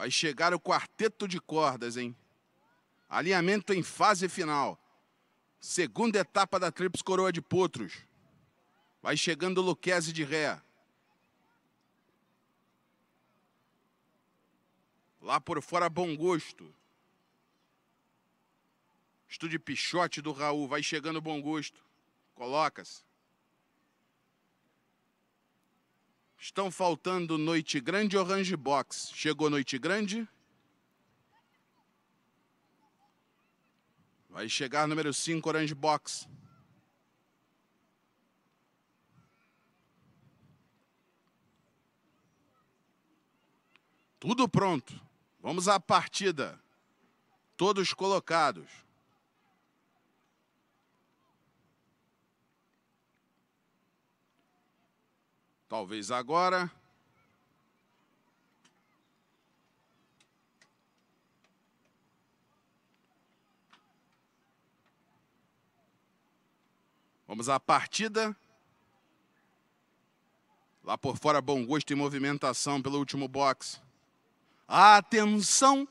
Vai chegar o quarteto de cordas, hein? Alinhamento em fase final. Segunda etapa da Trips Coroa de Potros. Vai chegando o Luquezzi de ré. Lá por fora, bom gosto. Estude Pichote do Raul. Vai chegando bom gosto. Coloca-se. Estão faltando Noite Grande e Orange Box. Chegou Noite Grande? Vai chegar número 5, Orange Box. Tudo pronto. Vamos à partida. Todos colocados. Talvez agora. Vamos à partida. Lá por fora, bom gosto e movimentação pelo último box. Atenção!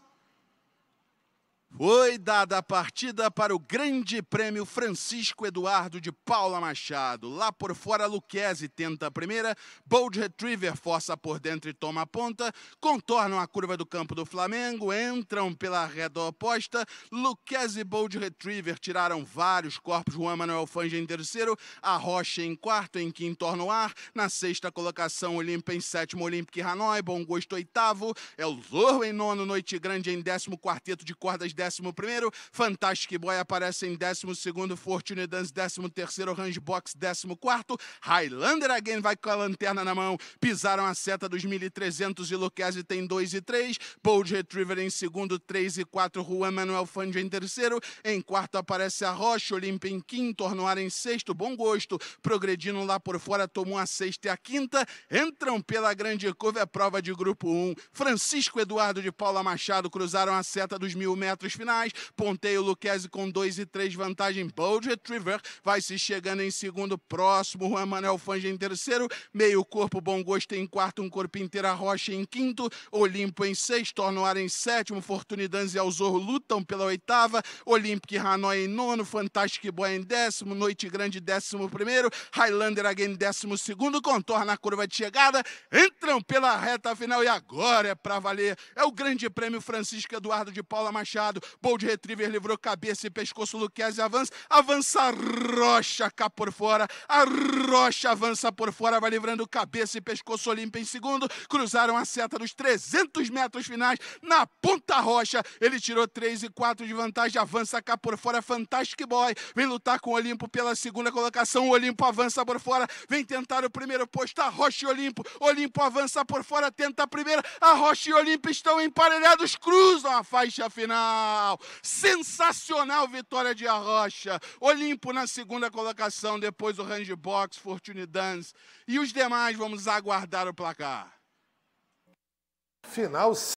Oi, dada a partida para o Grande Prêmio Francisco Eduardo de Paula Machado. Lá por fora, Luquezzi tenta a primeira, Bold Retriever força por dentro e toma a ponta, contornam a curva do campo do Flamengo, entram pela reta oposta, Luquezzi e Bold Retriever tiraram vários corpos, Juan Manuel Fange em terceiro, a Rocha em quarto, em quinto no ar, na sexta colocação, Olimpia em sétimo, Olímpico Hanoi, Bom Gosto oitavo, El Zorro em nono, Noite Grande em décimo, Quarteto de Cordas décimo, décimo primeiro, Fantastic Boy aparece em décimo segundo, Fortune Dance décimo terceiro, Range Box décimo quarto, Highlander Again vai com a lanterna na mão, pisaram a seta dos 1.300 e Lucchese tem 2 e 3, Bold Retriever em segundo, 3 e 4, Juan Manuel Fangio em terceiro, em quarto aparece a Rocha, Olimpia em quinto, Ornoar em sexto, Bom Gosto, progredindo lá por fora, tomou a sexta e a quinta, entram pela grande curva, é prova de grupo 1, um. Francisco Eduardo de Paula Machado cruzaram a seta dos mil metros, finais. Ponteio Luquezzi com 2 e 3 vantagem. Bold Retriever vai se chegando em segundo, próximo. Juan Manuel Fanja em terceiro. Meio corpo, bom gosto em quarto. Um corpo inteiro, a Rocha em quinto. Olimpo em sexto. Tornoar em sétimo. Fortunidades e Alzorro lutam pela oitava. Olympic Hanoi em nono. Fantastic Boy em décimo. Noite Grande décimo primeiro. Highlander Again décimo segundo. Contorna a curva de chegada. Entram pela reta final e agora é para valer. É o Grande Prêmio Francisco Eduardo de Paula Machado. Bold Retriever livrou cabeça e pescoço. Luquezzi avança. Avança Rocha cá por fora. A Rocha avança por fora. Vai livrando cabeça e pescoço. Olímpia em segundo. Cruzaram a seta dos 300 metros finais. Na ponta Rocha. Ele tirou 3 e 4 de vantagem. Avança cá por fora. Fantastic Boy. Vem lutar com o Olimpo pela segunda colocação. O Olimpo avança por fora. Vem tentar o primeiro posto. A Rocha e Olimpo. Olimpo avança por fora. Tenta a primeira. A Rocha e Olimpo estão emparelhados. Cruzam a faixa final. Sensacional vitória de Arrocha. Olimpo na segunda colocação, depois o Range Box, Fortune Dance. E os demais, vamos aguardar o placar. Final